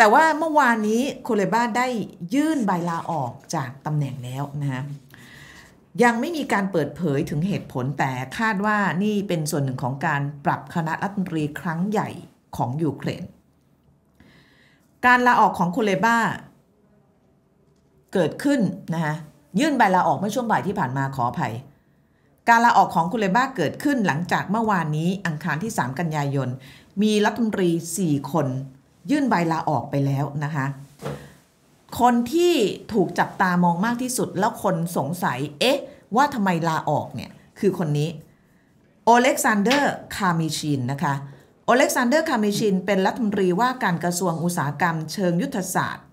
แต่ว่าเมื่อวานนี้โคเลบ้าได้ยื่นใบลาออกจากตำแหน่งแล้วนะฮะยังไม่มีการเปิดเผยถึงเหตุผลแต่คาดว่านี่เป็นส่วนหนึ่งของการปรับคณะรัฐมนตรีครั้งใหญ่ของยูเครนการลาออกของโคเลบ้าเกิดขึ้นนะคะยื่นใบลาออกเมื่อช่วงบ่ายที่ผ่านมาขออภัย การลาออกของคุณเลบ้าเกิดขึ้นหลังจากเมื่อวานนี้อังคารที่ 3 กันยายนมีรัฐมนตรี 4 คนยื่นใบลาออกไปแล้ว นะคะ คนที่ถูกจับตามองมากที่สุดแล้วคนสงสัย เอ๊ะ ว่าทำไมลาออก เนี่ย คือคนนี้โอเล็กซานเดอร์ คามิชิน นะคะโอเล็กซานเดอร์ คามิชิน เป็นรัฐมนตรีว่าการกระทรวงอุตสาหกรรม เชิงยุทธศาสตร์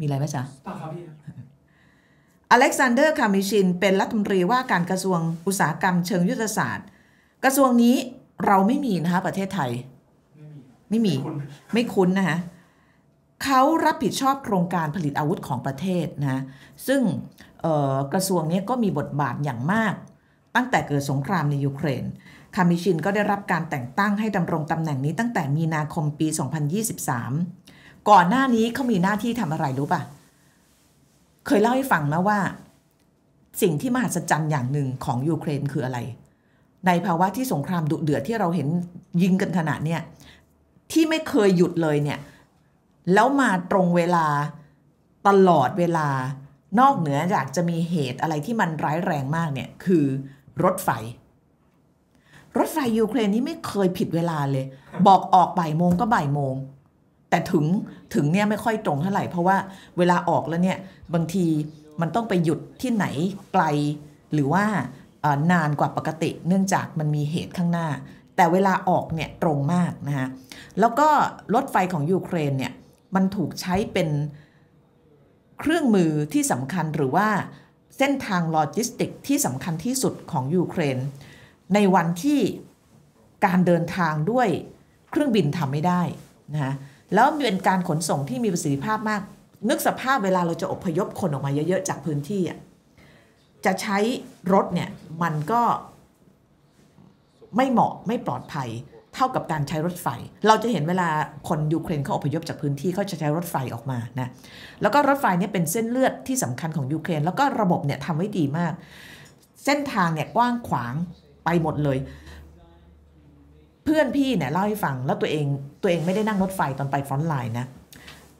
มีอะไรไหมจ๊ะครับอเล็กซานเดอร์ คามิชิน เป็นรัฐมนตรีว่าการกระทรวงอุตสาหกรรมเชิงยุทธศาสตร์ กระทรวงนี้เราไม่มีนะคะ ประเทศไทยไม่มีไม่คุ้นนะฮะเขารับผิดชอบโครงการผลิตอาวุธของประเทศนะ ซึ่งกระทรวงนี้ก็มีบทบาทอย่างมาก ตั้งแต่เกิดสงครามในยูเครน คามิชินก็ได้รับการแต่งตั้งให้ดำรงตำแหน่งนี้ ตั้งแต่มีนาคมปี 2023 ก่อนหน้านี้เขามีหน้าที่ทำอะไรรู้ปะ่ะเคยเล่าให้ฟังนะว่า สิ่งที่มหัศจรรย์อย่างหนึ่งของยูเครนคืออะไร ในภาวะที่สงครามดุเดือดที่เราเห็นยิงกันขนาดเนี้ยที่ไม่เคยหยุดเลยเนี่ยแล้วมาตรงเวลาตลอดเวลานอกเหนือจากจะมีเหตุอะไรที่มันร้ายแรงมากเนี่ยคือรถไฟ รถไฟยูเครนนี่ไม่เคยผิดเวลาเลย บอกออกบ่ายโมงก็บ่ายโมง แต่ถึงถึงเนี่ยไม่ค่อยตรงเท่าไหร่ เพราะว่าเวลาออกแล้วเนี่ยบางทีมันต้องไปหยุดที่ไหนไกลหรือว่านานกว่าปกติ เนื่องจากมันมีเหตุข้างหน้าแต่เวลาออกเนี่ยตรงมากนะคะแล้วก็ รถไฟของยูเครนเนี่ย มันถูกใช้เป็นเครื่องมือที่สำคัญหรือว่าเส้นทางโลจิสติก ที่สำคัญที่สุดของยูเครน ในวันที่การเดินทางด้วยเครื่องบินทำไม่ได้นะคะแล้วเป็นการขนส่งที่มีประสิทธิภาพมาก นึกสภาพเวลาเราจะอพยพคนออกมาเยอะ ๆ จากพื้นที่ จะใช้รถเนี่ยมันก็ไม่เหมาะไม่ปลอดภัยเท่ากับการใช้รถไฟ เราจะเห็นเวลาคนยูเครนเขาอพยพจากพื้นที่เขาจะใช้รถไฟออกมานะแล้วก็รถไฟนี่เป็นเส้นเลือดที่สำคัญของยูเครนแล้วก็ระบบเนี่ยทำไว้ดีมาก เส้นทางเนี่ยกว้างขวางไปหมดเลย เพื่อนพี่เนี่ยเล่าให้ฟังแล้วตัวเองตัวเองไม่ได้นั่งรถไฟตอนไปฟอนไลน์นะ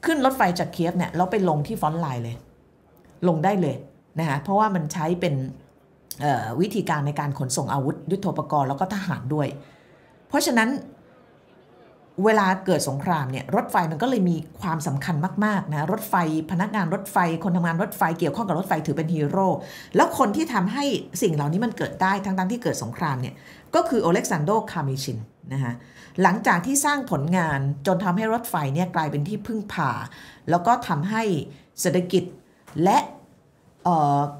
ขึ้นรถไฟจากเคียฟเนี่ยแล้วไปลงที่ฟอนไลน์เลย ลงได้เลยนะคะเพราะว่ามันใช้เป็นวิธีการในการขนส่งอาวุธยุโทโธปกรณ์แล้วก็ทหารด้วย เพราะฉะนั้นเวลาเกิดสงครามเนี่ยรถไฟมันก็เลยมีความสำคัญมากๆนะรถไฟพนักงานรถไฟคนทำงานรถไฟเกี่ยวข้องกับรถไฟถือเป็นฮีโร่แล้วคนที่ทำให้สิ่งเหล่านี้มันเกิดได้ทั้งๆทที่เกิดสงครามเนี่ยก็คือโอเล็กซานโดคามิชินนะคะหลังจากที่สร้างผลงานจนทำให้รถไฟเนี่ยกลายเป็นที่พึ่งพาแล้วก็ทำให้เศรษฐกิจและ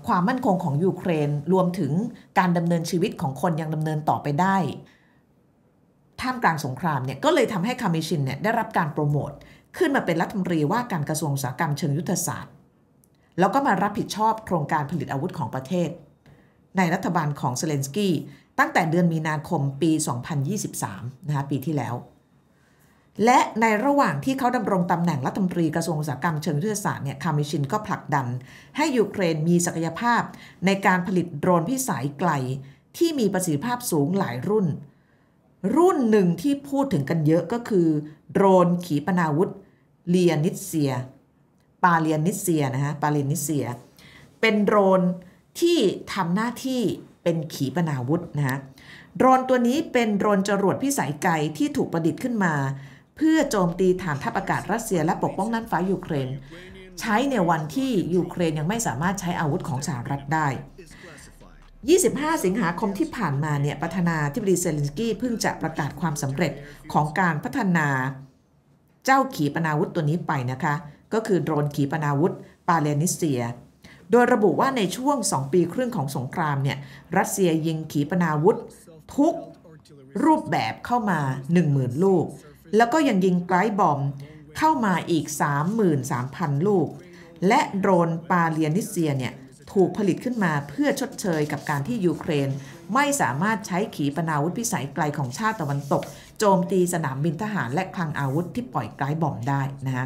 ความมั่นคงของยูเครนรวมถึงการดำเนินชีวิตของคนยังดำเนินต่อไปได้ ท่ามกลางสงครามเนี่ย ก็เลยทำให้คามิชินเนี่ยได้รับการโปรโมท ขึ้นมาเป็นรัฐมนตรีว่าการกระทรวงอุตสาหกรรมเชิงยุทธศาสตร์ แล้วก็มารับผิดชอบโครงการผลิตอาวุธของประเทศ ในรัฐบาลของเซเลนสกี้ ตั้งแต่เดือนมีนาคมปี 2023นะคะปีที่แล้วและในระหว่างที่เขาดำรงตำแหน่งรัฐมนตรีกระทรวงอุตสาหกรรมเชิงยุทธศาสตร์เนี่ย คามิชินก็ผลักดัน ให้ยูเครนมีศักยภาพในการผลิตโดรนพิสัยไกล ที่มีประสิทธิภาพสูงหลายรุ่น รุ่นหนึ่งที่พูดถึงกันเยอะก็คือ โดรนขีปนาวุธ เลียนิเซีย ปาเลียนิเซียนะฮะปาเลียนิเซีย เป็นโดรนที่ทำหน้าที่เป็นขีปนาวุธนะฮะโดรนตัวนี้เป็นโดรนจรวดพิสัยไกลที่ถูกประดิษฐ์ขึ้นมาเพื่อโจมตีฐานทัพอากาศรัสเซียและปกป้องน่านฟ้ายูเครน ใช้ในวันที่ยูเครนยังไม่สามารถใช้อาวุธของสหรัฐได้ 25 สิงหาคมที่ผ่านมาเนี่ยประธานาธิบดีเซเลนสกี้เพิ่งจะประกาศความสำเร็จของการพัฒนาเจ้าขีปนาวุธตัวนี้ไปนะคะก็คือโดรนขีปนาวุธปาเลนิเซีย โดยระบุว่าในช่วง2ปีครึ่งของสงครามเนี่ยรัสเซียยิงขีปนาวุธทุกรูปแบบเข้ามา 10,000 ลูกแล้วก็ยังยิงไกด์บอมเข้ามาอีก 33,000 ลูก และโดรนปาเลียนิเซียเนี่ยถูกผลิตขึ้นมาเพื่อชดเชยกับการที่ยูเครน ไม่สามารถใช้ขีปนาวุธพิสัยไกลของชาติตะวันตก โจมตีสนามบินทหารและคลังอาวุธที่ปล่อยไกด์บอมได้นะฮะ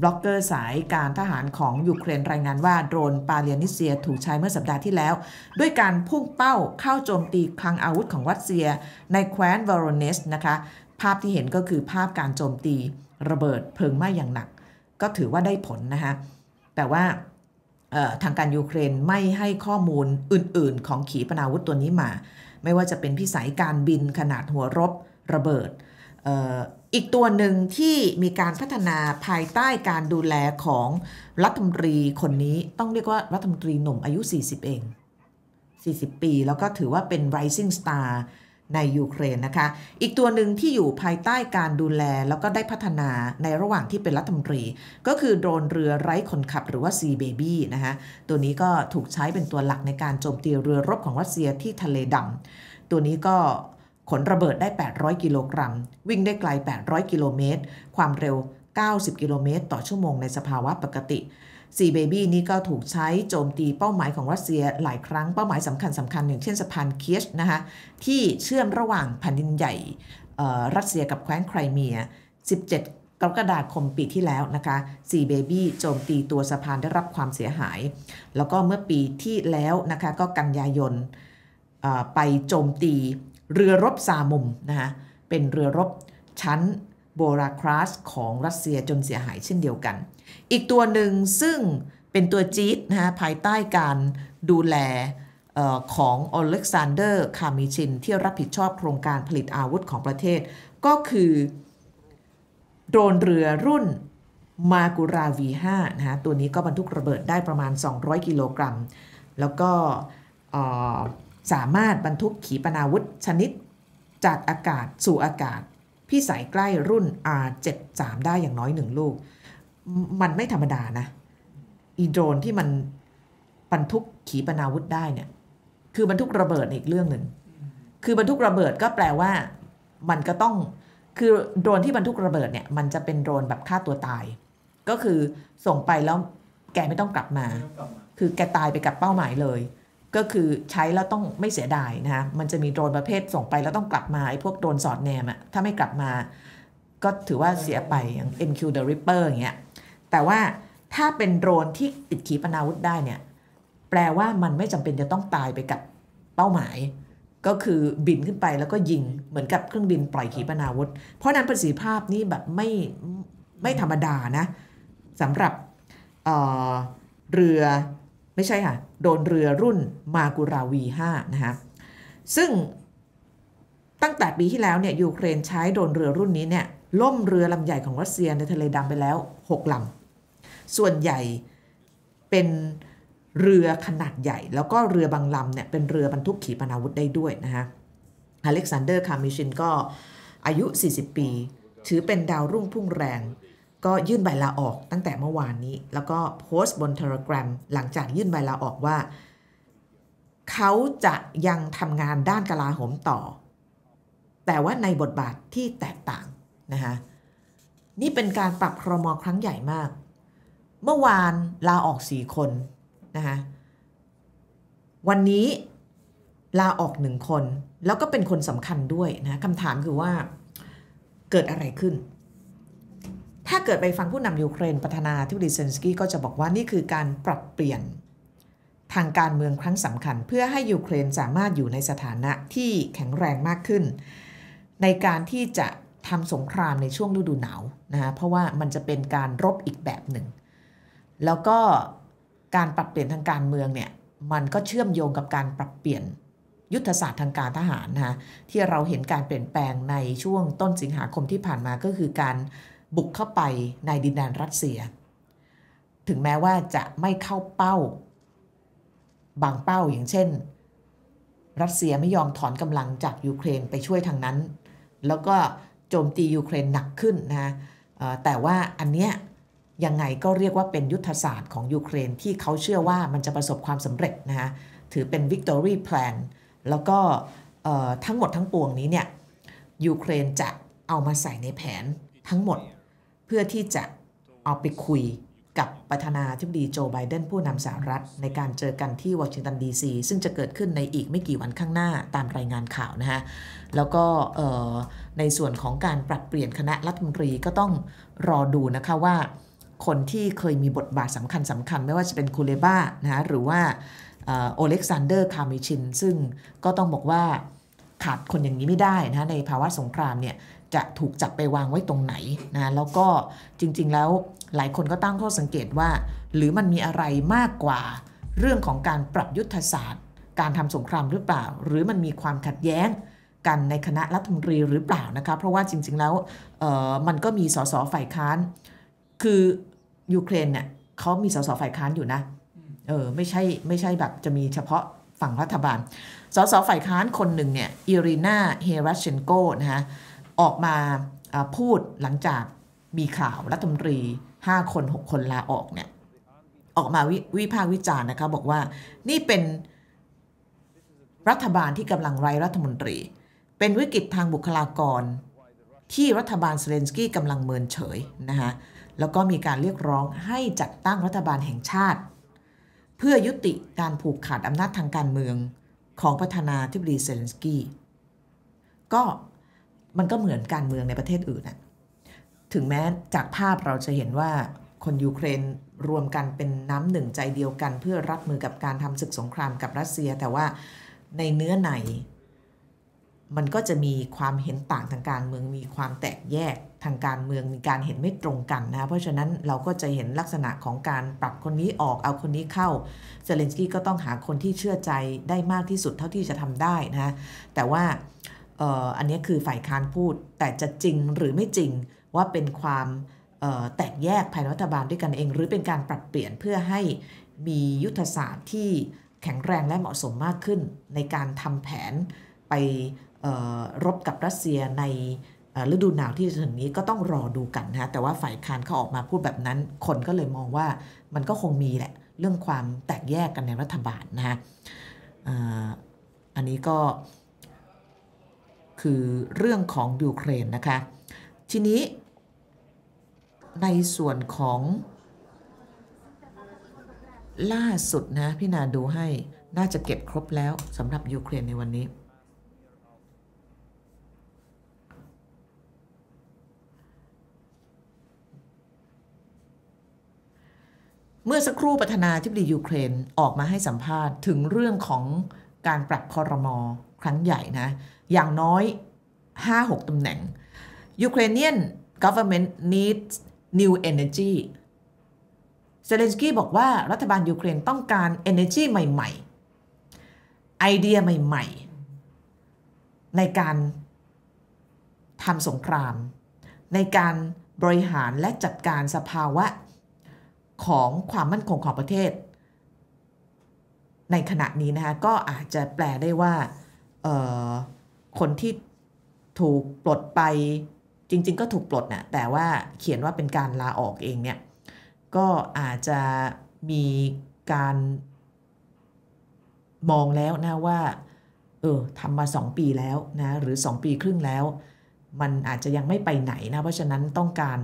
บล็อกเกอร์สายการทหารของยูเครนรายงานว่าโดรนปาเลียนิเซียถูกใช้เมื่อสัปดาห์ที่แล้ว ด้วยการพุ่งเป้าเข้าโจมตีคลังอาวุธของรัสเซียในแคว้นวอโรเนสนะคะภาพที่เห็นก็คือภาพการโจมตีระเบิดเพลิงไหม้อย่างหนัก ก็ถือว่าได้ผลนะคะแต่ว่าทางการยูเครนไม่ให้ข้อมูลอื่นๆของขีปนาวุธตัวนี้มา ไม่ว่าจะเป็นพิสัยการบินขนาดหัวรบระเบิดอออีกตัวหนึ่งที่มีการพัฒนาภายใต้การดูแลของรัฐมนตรีคนนี้ ต้องเรียกว่ารัฐมนตรีหนุ่มอายุ 40 เอง 40 ปี แล้วก็ถือว่าเป็น rising star ในยูเครนนะคะ อีกตัวหนึ่งที่อยู่ภายใต้การดูแลแล้วก็ได้พัฒนาในระหว่างที่เป็นรัฐมนตรี ก็คือโดรนเรือไร้คนขับหรือว่า Sea Baby นะคะตัวนี้ก็ถูกใช้เป็นตัวหลักในการโจมตีเรือรบของรัสเซียที่ทะเลดำตัวนี้ก็ขนระเบิดได้ 800กิโลกรัม วิ่งได้ไกล 800 กิโลเมตร ความเร็ว 90 กิโลเมตรต่อชั่วโมงในสภาวะปกติซีเบบี้นี้ก็ถูกใช้โจมตีเป้าหมายของรัสเซียหลายครั้งเป้าหมายสำคัญสำคัญอย่าง เช่นสะพานเคียชนะคะที่เชื่อมระหว่างแผ่นดินใหญ่รัสเซียกับแคว้นไครเมีย 17กรกฎาคมปี ที่แล้ว นะคะซีเบบี้โจมตีตัวสะพานได้รับความเสียหาย แล้วก็เมื่อปีที่แล้วนะคะก็กันยายนไปโจมตีเรือรบซามุมนะคะเป็นเรือรบชั้นโบราคราสของรัสเซียจนเสียหายเช่นเดียวกันอีกตัวหนึ่งซึ่งเป็นตัวจี๊ดนะฮะภายใต้การดูแลของอเล็กซานเดอร์คามิชินที่รับผิดชอบโครงการผลิตอาวุธของประเทศ ก็คือโดรนเรือรุ่นมากราวี5นะฮะตัวนี้ก็บรรทุกระเบิดได้ประมาณ 200 กิโลกรัม แล้วก็สามารถบรรทุกขีปนาวุธชนิดจากอากาศสู่อากาศพิสัยใกล้รุ่น R73 ได้อย่างน้อยหนึ่งลูกมันไม่ธรรมดานะอีโดรนที่มันบรรทุกขีปนาวุธได้เนี่ย คือบรรทุกระเบิดอีกเรื่องหนึ่ง คือบรรทุกระเบิดก็แปลว่า มันก็ต้อง คือโดรนที่บรรทุกระเบิดเนี่ยมันจะเป็นโดรนแบบฆ่าตัวตาย ก็คือส่งไปแล้วแกไม่ต้องกลับมา คือแกตายไปกับเป้าหมายเลย ก็คือใช้แล้วต้องไม่เสียดายนะคะมันจะมีโดรนประเภทส่งไปแล้วต้องกลับมาไอ้พวกโดรนสอดแนมอะถ้าไม่กลับมา ก็ถือว่าเสียไปอย่าง MQ the Ripper อย่างเงี้ยแต่ว่าถ้าเป็นโดรนที่ติดขีปนาวุธได้เนี่ย แปลว่ามันไม่จำเป็นจะต้องตายไปกับเป้าหมาย ก็คือบินขึ้นไปแล้วก็ยิงเหมือนกับเครื่องบินปล่อยขีปนาวุธ เพราะนั้นประสิทธิภาพนี่แบบไม่ไม่ธรรมดานะสำหรับเเรือไม่ใช่ค่ะโดนเรือรุ่นมากุราวี5นะคะซึ่งตั้งแต่ปีที่แล้วเนี่ย ยูเครนใช้โดนเรือรุ่นนี้เนี่ยล่มเรือลำใหญ่ของรัสเซียในทะเลดำไปแล้ว6ลำส่วนใหญ่เป็นเรือขนาดใหญ่ แล้วก็เรือบางลำเนี่ยเป็นเรือบรรทุกขีปนาวุธได้ด้วยนะคะอเล็กซานเดอร์ คามิชินก็อายุ 40 ปี ถือเป็นดาวรุ่งพุ่งแรง ก็ยื่นใบลาออกตั้งแต่เมื่อวานนี้ แล้วก็โพสต์บนเทเลกราฟหลังจากยื่นใบลาออกว่า เขาจะยังทำงานด้านกลาโหมต่อ แต่ว่าในบทบาทที่แตกต่างนะคะนี่เป็นการปรับครมครั้งใหญ่มากเมื่อวานลาออกสี่คน นะคะวันนี้ลาออกหนึ่งคน แล้วก็เป็นคนสำคัญด้วยนะคำถามคือว่าเกิดอะไรขึ้น ถ้าเกิดไปฟังผู้นำยูเครนประธานาธิบดีเซนสกี้ก็จะบอกว่านี่คือการปรับเปลี่ยนทางการเมืองครั้งสำคัญ เพื่อให้ยูเครนสามารถอยู่ในสถานะที่แข็งแรงมากขึ้น ในการที่จะทำสงครามในช่วงฤดูหนาวนะฮะ เพราะว่ามันจะเป็นการรบอีกแบบหนึ่งแล้วก็การปรับเปลี่ยนทางการเมืองเนี่ย มันก็เชื่อมโยงกับการปรับเปลี่ยนยุทธศาสตร์ทางการทหารนะคะที่เราเห็นการเปลี่ยนแปลงในช่วงต้นสิงหาคมที่ผ่านมาก็คือการบุกเข้าไปในดินแดนรัสเซีย ถึงแม้ว่าจะไม่เข้าเป้าบางเป้าอย่างเช่น รัสเซียไม่ยอมถอนกำลังจากยูเครนไปช่วยทางนั้น แล้วก็โจมตียูเครนหนักขึ้นนะแต่ว่าอันเนี้ยยังไงก็เรียกว่าเป็นยุทธศาสตร์ของยูเครนที่เขาเชื่อว่ามันจะประสบความสำเร็จนะฮะ ถือเป็น victory plan แล้วก็ทั้งหมดทั้งปวงนี้เนี่ย ยูเครนจะเอามาใส่ในแผนทั้งหมดเพื่อที่จะเอาไปคุยกับประธานาธิบดีโจไบเดนผู้นำสหรัฐ ในการเจอกันที่วอชิงตันดีซี ซึ่งจะเกิดขึ้นในอีกไม่กี่วันข้างหน้าตามรายงานข่าวนะฮะ แล้วก็ในส่วนของการปรับเปลี่ยนคณะรัฐมนตรีก็ต้องรอดูนะคะว่าคนที่เคยมีบทบาทสำคัญสำคัญ ไม่ว่าจะเป็นคูเลบ้านะหรือว่าโอเล็กซานเดอร์คามิชินซึ่งก็ต้องบอกว่าขาดคนอย่างนี้ไม่ได้นะในภาวะสงครามเนี่ย จะถูกจับไปวางไว้ตรงไหนนะ แล้วก็จริงๆแล้วหลายคนก็ตั้งข้อสังเกตว่า หรือมันมีอะไรมากกว่าเรื่องของการปรับยุทธศาสตร์ การทำสงครามหรือเปล่า หรือมันมีความขัดแย้งกันในคณะรัฐมนตรีหรือเปล่านะคะเพราะว่าจริง ๆแล้วมันก็มีสสฝ่ายค้านคือ ยูเครนเนี่ยเขามี สส ฝ่ายค้านอยู่นะ เออ ไม่ใช่ ไม่ใช่ แบบ จะมีเฉพาะฝั่งรัฐบาล สส ฝ่ายค้านคนหนึ่งเนี่ย อิรินาเฮรัชเชนโกนะฮะ ออกมาพูดหลังจาก มีข่าวรัฐมนตรี 5 คน 6 คนลาออกเนี่ย ออกมาววิพากษ์วิจารณ์นะคะ บอกว่า นี่เป็นรัฐบาลที่กำลังไร้รัฐมนตรี เป็นวิกฤตทางบุคลากรที่รัฐบาลเซเลนสกี้กำลังเมินเฉยนะคะแล้วก็มีการเรียกร้องให้จัดตั้งรัฐบาลแห่งชาติ เพื่อยุติการผูกขาดอำนาจทางการเมืองของประธานาธิบดีเซเลนสกี้ ก็มันก็เหมือนการเมืองในประเทศอื่นนะถึงแม้จากภาพเราจะเห็นว่าคนยูเครนรวมกันเป็นน้ำหนึ่งใจเดียวกัน เพื่อรับมือกับการทำศึกสงครามกับรัสเซีย แต่ว่าในเนื้อในมันก็จะมีความเห็นต่างทางการเมืองมีความแตกแยกทางการเมืองมีการเห็นไม่ตรงกันนะ เพราะฉะนั้นเราก็จะเห็นลักษณะของการปรับคนนี้ออกเอาคนนี้เข้าเซเลนสกี้ก็ต้องหาคนที่เชื่อใจได้มากที่สุดเท่าที่จะทำได้นะแต่ว่าอันนี้คือฝ่ายค้านพูด แต่จะจริงหรือไม่จริงว่าเป็นความแตกแยกภายในรัฐบาลด้วยกันเอง หรือเป็นการปรับเปลี่ยนเพื่อให้มียุทธศาสตร์ที่แข็งแรงและเหมาะสมมากขึ้นในการทำแผนไปรบกับรัสเซียในฤดูหนาวที่จะถึงนี้ก็ต้องรอดูกันนะแต่ว่าฝ่ายค้านเขาออกมาพูดแบบนั้น คนก็เลยมองว่ามันก็คงมีแหละ เรื่องความแตกแยกกันในรัฐบาลนะฮะอันนี้ก็คือเรื่องของ ยูเครนนะคะ ทีนี้ ในส่วนของล่าสุดนะ พี่นาดูให้น่าจะเก็บครบแล้วสำหรับยูเครนในวันนี้มื่อสักครู่ประธานาธิบดียูเครนออกมาให้สัมภาษณ์ถึงเรื่องของการปรับคอรมอครั้งใหญ่นะ อย่างน้อย 5-6ตำแหน่ง Ukrainian government needs new energy เซเลนสกี้บอกว่ารัฐบาลยูเครนต้องการ energy ใหม่ๆ ไอเดียใหม่ ๆ ในการทำสงคราม ในการบริหารและจัดการสภาวะของความมั่นคงของประเทศ ในขณะนี้นะคะ ก็อาจจะแปลได้ว่าคนที่ถูกปลดไปจริงๆ ก็ถูกปลดนะแต่ว่าเขียนว่าเป็นการลาออกเองเนี่ยก็อาจจะมีการมองแล้วนะว่าเออทำมา 2 ปีแล้วนะ หรือ 2 ปีครึ่งแล้ว มันอาจจะยังไม่ไปไหนนะเพราะฉะนั้นต้องการ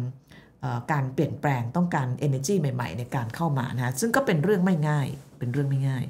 การเปลี่ยนแปลงต้องการ energy ใหม่ๆในการเข้ามานะซึ่งก็เป็นเรื่องไม่ง่ายเป็นเรื่องไม่ง่าย